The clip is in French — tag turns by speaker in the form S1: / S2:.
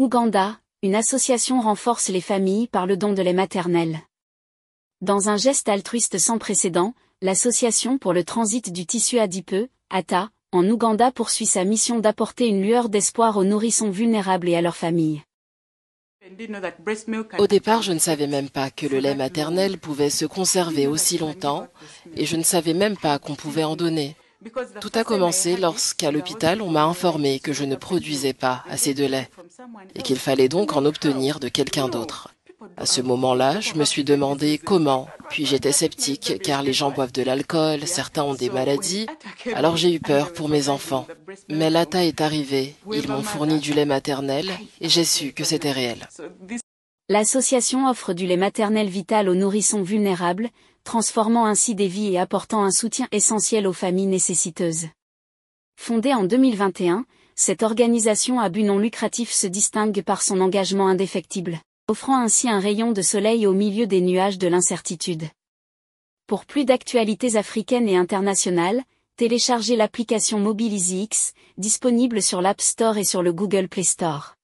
S1: Ouganda, une association renforce les familles par le don de lait maternel. Dans un geste altruiste sans précédent, l'Association pour le transit du tissu adipeux, ATA, en Ouganda poursuit sa mission d'apporter une lueur d'espoir aux nourrissons vulnérables et à leurs familles. Au départ, je ne savais même pas que le lait maternel
S2: pouvait se conserver aussi longtemps et je ne savais même pas qu'on pouvait en donner. Tout a commencé lorsqu'à l'hôpital, on m'a informé que je ne produisais pas assez de lait et qu'il fallait donc en obtenir de quelqu'un d'autre. À ce moment-là, je me suis demandé comment, puis j'étais sceptique car les gens boivent de l'alcool, certains ont des maladies, alors j'ai eu peur pour mes enfants. Mais l'ATA est arrivée, ils m'ont fourni du lait maternel et j'ai su que c'était réel.
S1: L'association offre du lait maternel vital aux nourrissons vulnérables, transformant ainsi des vies et apportant un soutien essentiel aux familles nécessiteuses. Fondée en 2021, cette organisation à but non lucratif se distingue par son engagement indéfectible, offrant ainsi un rayon de soleil au milieu des nuages de l'incertitude. Pour plus d'actualités africaines et internationales, téléchargez l'application MobileEasyX, disponible sur l'App Store et sur le Google Play Store.